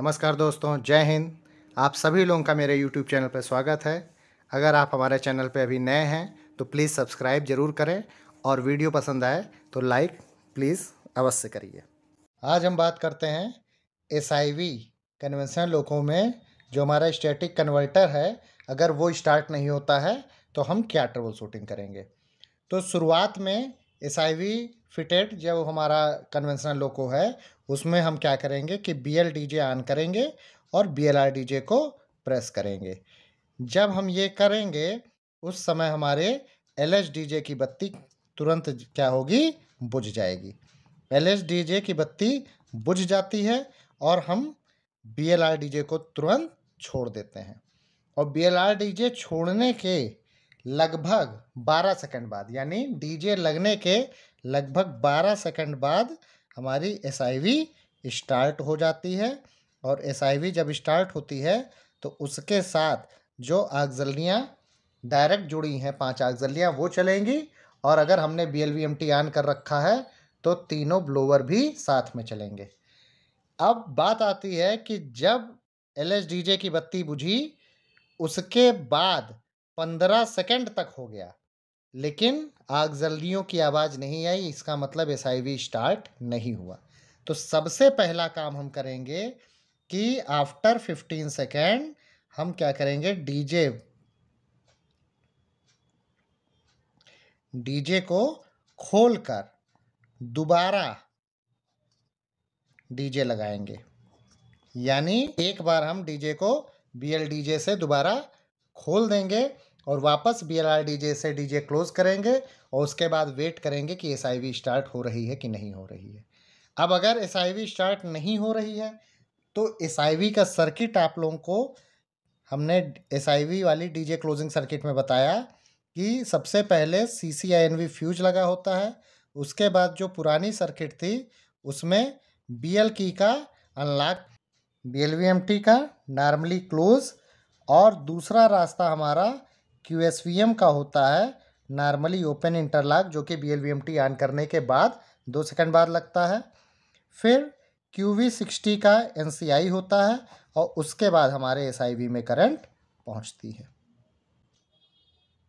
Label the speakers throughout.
Speaker 1: नमस्कार दोस्तों जय हिंद आप सभी लोगों का मेरे यूट्यूब चैनल पर स्वागत है अगर आप हमारे चैनल पर अभी नए हैं तो प्लीज़ सब्सक्राइब जरूर करें और वीडियो पसंद आए तो लाइक प्लीज़ अवश्य करिए आज हम बात करते हैं एस आई वी कन्वेंशनल लोगों में जो हमारा स्टैटिक कन्वर्टर है अगर वो स्टार्ट नहीं होता है तो हम क्या ट्रबल शूटिंग करेंगे तो शुरुआत में एस आई वी फिटेड जब हमारा कन्वेंशनल लोको है उसमें हम क्या करेंगे कि B L D J on करेंगे और बी एल आर डी जे को प्रेस करेंगे जब हम ये करेंगे उस समय हमारे एल एच डी जे की बत्ती तुरंत क्या होगी बुझ जाएगी एल एच डी जे की बत्ती बुझ जाती है और हम बी एल आर डी जे को तुरंत छोड़ देते हैं और B L R D J छोड़ने के लगभग 12 सेकंड बाद यानी डीजे लगने के लगभग 12 सेकंड बाद हमारी एस स्टार्ट हो जाती है और एस जब स्टार्ट होती है तो उसके साथ जो आगजलियाँ डायरेक्ट जुड़ी हैं पांच आगजलियाँ वो चलेंगी और अगर हमने B L V M T on कर रखा है तो तीनों ब्लोवर भी साथ में चलेंगे अब बात आती है कि जब एल डी जे की बत्ती बुझी उसके बाद पंद्रह सेकेंड तक हो गया लेकिन जल्दियों की आवाज़ नहीं आई इसका मतलब एस स्टार्ट नहीं हुआ तो सबसे पहला काम हम करेंगे कि आफ्टर फिफ्टीन सेकेंड हम क्या करेंगे डीजे डीजे को खोलकर दोबारा डीजे लगाएंगे यानी एक बार हम डीजे को बी एल डीजे से दोबारा खोल देंगे और वापस B L R D J से डी जे क्लोज़ करेंगे और उसके बाद वेट करेंगे कि एस आई वी स्टार्ट हो रही है कि नहीं हो रही है अब अगर एस आई वी स्टार्ट नहीं हो रही है तो एस आई वी का सर्किट आप लोगों को हमने एस आई वी वाली डी जे क्लोजिंग सर्किट में बताया कि सबसे पहले C C I N V fuse लगा होता है उसके बाद जो पुरानी सर्किट थी उसमें बी एल की का unlock B L V M T का नॉर्मली क्लोज और दूसरा रास्ता हमारा क्यू एस वी एम का होता है नॉर्मली ओपन इंटरलॉक जो कि B L V M T on करने के बाद दो सेकंड बाद लगता है फिर क्यू वी सिक्सटी का एन सी आई होता है और उसके बाद हमारे एस आई वी में करंट पहुंचती है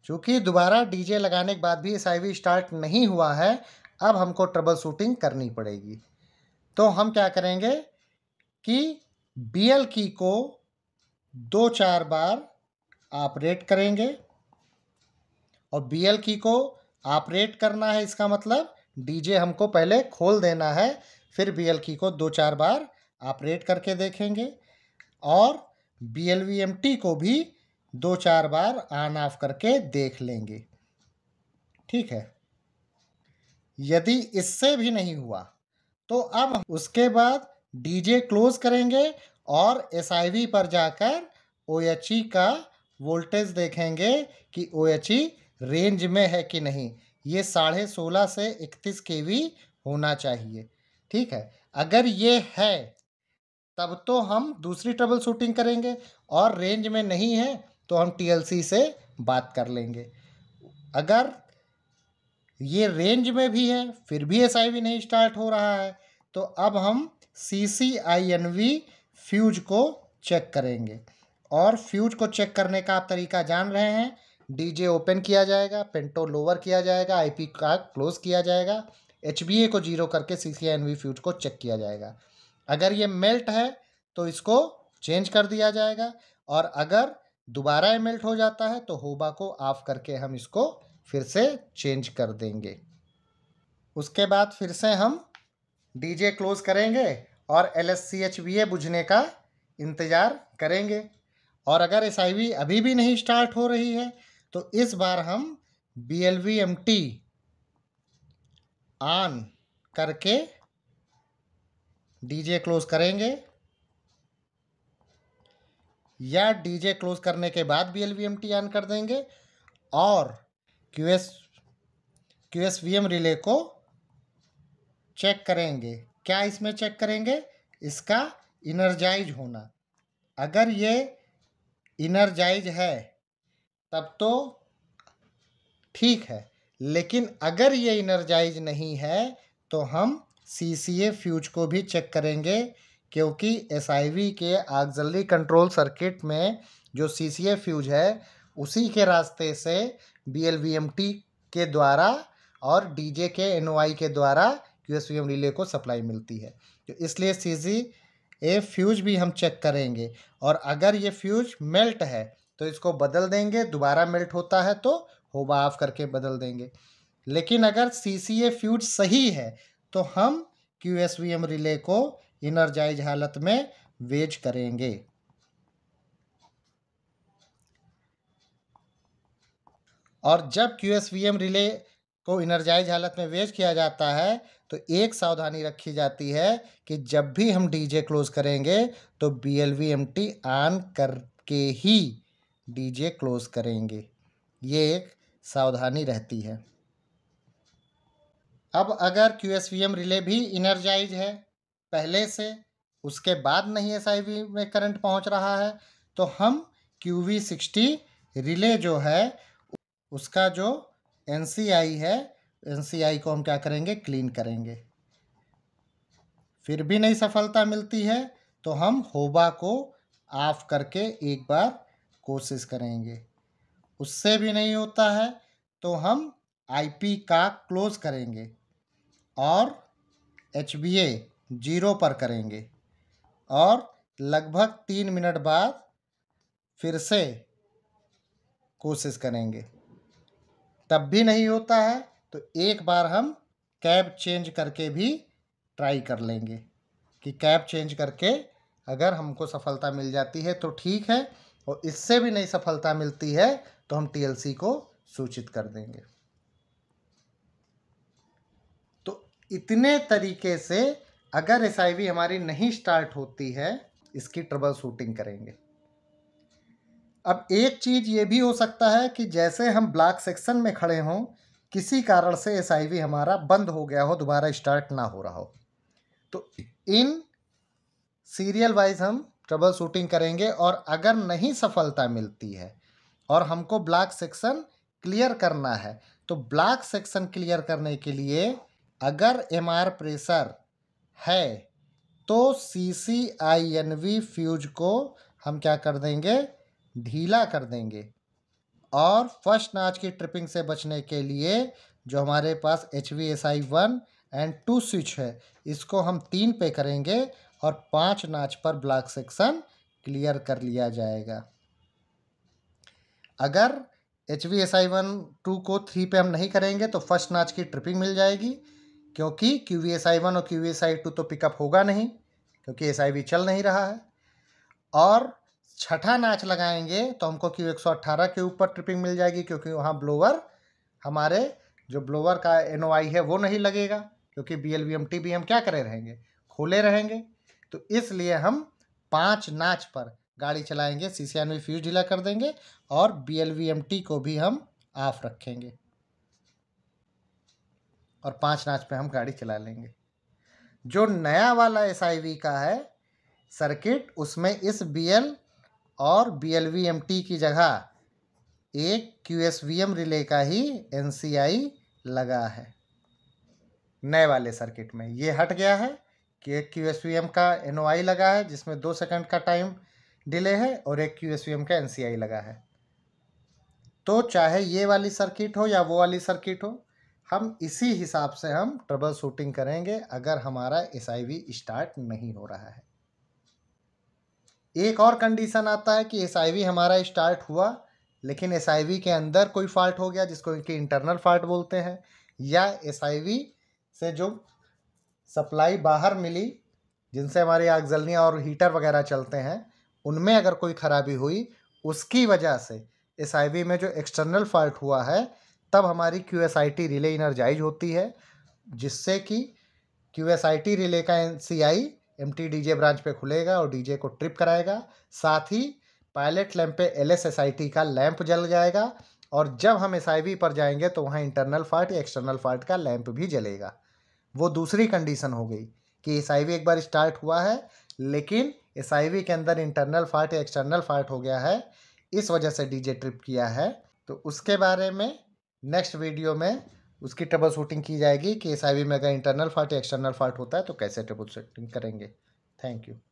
Speaker 1: चूँकि दोबारा डी जे लगाने के बाद भी एस आई वी स्टार्ट नहीं हुआ है अब हमको ट्रबल शूटिंग करनी पड़ेगी तो हम क्या करेंगे कि बी एल की को दो चार बार ऑपरेट करेंगे और बी एल की को ऑपरेट करना है इसका मतलब डीजे हमको पहले खोल देना है फिर बी एल की को दो चार बार ऑपरेट करके देखेंगे और B L V M T को भी दो चार बार ऑन ऑफ करके देख लेंगे ठीक है यदि इससे भी नहीं हुआ तो अब उसके बाद डीजे क्लोज करेंगे और एस पर जाकर ओ e का वोल्टेज देखेंगे कि ओ रेंज में है कि नहीं ये साढ़े सोलह से इकतीस के वी होना चाहिए ठीक है अगर ये है तब तो हम दूसरी ट्रबल शूटिंग करेंगे और रेंज में नहीं है तो हम टीएलसी से बात कर लेंगे अगर ये रेंज में भी है फिर भी एस आई वी नहीं स्टार्ट हो रहा है तो अब हम C C I N V fuse को चेक करेंगे और फ्यूज को चेक करने का आप तरीका जान रहे हैं डीजे ओपन किया जाएगा पेंटो लोअर किया जाएगा आईपी का क्लोज किया जाएगा एच को जीरो करके C C N V fuse को चेक किया जाएगा अगर ये मेल्ट है तो इसको चेंज कर दिया जाएगा और अगर दोबारा मेल्ट हो जाता है तो होबा को ऑफ करके हम इसको फिर से चेंज कर देंगे उसके बाद फिर से हम डीजे क्लोज करेंगे और L S C H A बुझने का इंतज़ार करेंगे और अगर एस आई वी अभी भी नहीं स्टार्ट हो रही है तो इस बार हम B L V M T on करके डीजे क्लोज करेंगे या डीजे क्लोज करने के बाद B L V M T on कर देंगे और Q S Q S V M relay को चेक करेंगे क्या इसमें चेक करेंगे इसका इनर्जाइज होना अगर ये इनर्जाइज है तब तो ठीक है लेकिन अगर ये इनर्जाइज नहीं है तो हम सी सी ए फ्यूज को भी चेक करेंगे क्योंकि एस आई वी के आगजली कंट्रोल सर्किट में जो सी सी ए फ्यूज है उसी के रास्ते से B L V M T के द्वारा और डी जे के एन ओ आई के द्वारा U S V M relay को सप्लाई मिलती है तो इसलिए सी सी ए फ्यूज भी हम चेक करेंगे और अगर ये फ्यूज मेल्ट है तो इसको बदल देंगे दोबारा मेल्ट होता है तो होबा ऑफ करके बदल देंगे लेकिन अगर सी सी ए फ्यूज सही है तो हम Q S V M relay को इनर्जाइज हालत में वेज करेंगे और जब Q S V M relay को इनर्जाइज हालत में वेज किया जाता है तो एक सावधानी रखी जाती है कि जब भी हम डीजे क्लोज करेंगे तो B L V M T on करके ही डीजे क्लोज करेंगे ये एक सावधानी रहती है अब अगर Q S V M relay भी इनर्जाइज है पहले से उसके बाद नहीं एस आई वी में करंट पहुंच रहा है तो हम क्यू वी सिक्सटी रिले जो है उसका जो एन सी आई है एन सी आई को हम क्या करेंगे क्लीन करेंगे फिर भी नहीं सफलता मिलती है तो हम होबा को ऑफ करके एक बार कोशिश करेंगे उससे भी नहीं होता है तो हम आईपी का क्लोज करेंगे और एच बी ए जीरो पर करेंगे और लगभग तीन मिनट बाद फिर से कोशिश करेंगे तब भी नहीं होता है तो एक बार हम कैब चेंज करके भी ट्राई कर लेंगे कि कैब चेंज करके अगर हमको सफलता मिल जाती है तो ठीक है और इससे भी नहीं सफलता मिलती है तो हम टीएलसी को सूचित कर देंगे तो इतने तरीके से अगर एस हमारी नहीं स्टार्ट होती है इसकी ट्रबल शूटिंग करेंगे अब एक चीज़ ये भी हो सकता है कि जैसे हम ब्लॉक सेक्शन में खड़े हों किसी कारण से एस हमारा बंद हो गया हो दोबारा स्टार्ट ना हो रहा हो तो इन सीरियल वाइज हम ट्रबल शूटिंग करेंगे और अगर नहीं सफलता मिलती है और हमको ब्लैक सेक्शन क्लियर करना है तो ब्लैक सेक्शन क्लियर करने के लिए अगर एम आर प्रेशर है तो C C I N V fuse को हम क्या कर देंगे ढीला कर देंगे और फर्स्ट नाच की ट्रिपिंग से बचने के लिए जो हमारे पास H V S I one and two switch है इसको हम तीन पे करेंगे और पांच नाच पर ब्लॉक सेक्शन क्लियर कर लिया जाएगा अगर H V S I one two को थ्री पे हम नहीं करेंगे तो फर्स्ट नाच की ट्रिपिंग मिल जाएगी क्योंकि Q V S I one और Q V S I two तो पिकअप होगा नहीं क्योंकि एस आई वी चल नहीं रहा है और छठा नाच लगाएंगे तो हमको क्यू एक सौ अट्ठारह के ऊपर ट्रिपिंग मिल जाएगी क्योंकि वहाँ ब्लोवर हमारे जो ब्लोवर का एन ओ आई है वो नहीं लगेगा क्योंकि B L V M T भी हम क्या करे रहेंगे खोले रहेंगे तो इसलिए हम पाँच नाच पर गाड़ी चलाएंगे सी सीसियानवे फ्यूज ढीला कर देंगे और बी को भी हम ऑफ रखेंगे और पाँच नाच पे हम गाड़ी चला लेंगे जो नया वाला एस का है सर्किट उसमें इस बी और बी की जगह एक क्यू रिले का ही एन लगा है नए वाले सर्किट में ये हट गया है कि एक क्यू का एन लगा है जिसमें दो सेकंड का टाइम डिले है और एक क्यू का एन लगा है तो चाहे ये वाली सर्किट हो या वो वाली सर्किट हो हम इसी हिसाब से हम ट्रबल शूटिंग करेंगे अगर हमारा एस स्टार्ट नहीं हो रहा है एक और कंडीशन आता है कि एस हमारा स्टार्ट हुआ लेकिन एस के अंदर कोई फॉल्ट हो गया जिसको कि इंटरनल फॉल्ट बोलते हैं या एस से जो सप्लाई बाहर मिली जिनसे हमारे जलनियाँ और हीटर वगैरह चलते हैं उनमें अगर कोई ख़राबी हुई उसकी वजह से एस में जो एक्सटर्नल फॉल्ट हुआ है तब हमारी Q S I T relay energise होती है जिससे कि Q S I T relay का N C I M T D J branch पे खुलेगा और डी जे को ट्रिप कराएगा साथ ही पायलट लैम्प पे L S S I T का लैंप जल जाएगा और जब हम एस आई वी पर जाएंगे तो वहाँ इंटरनल फॉल्ट या एक्सटर्नल फॉल्ट का लैंप भी जलेगा वो दूसरी कंडीशन हो गई कि एस एक बार स्टार्ट हुआ है लेकिन एस के अंदर इंटरनल फाल्ट या एक्सटर्नल फाल्ट हो गया है इस वजह से डीजे ट्रिप किया है तो उसके बारे में नेक्स्ट वीडियो में उसकी ट्रबल शूटिंग की जाएगी कि एस में अगर इंटरनल फाल्ट या एक्सटर्नल फाल्ट होता है तो कैसे ट्रबल शूटिंग करेंगे थैंक यू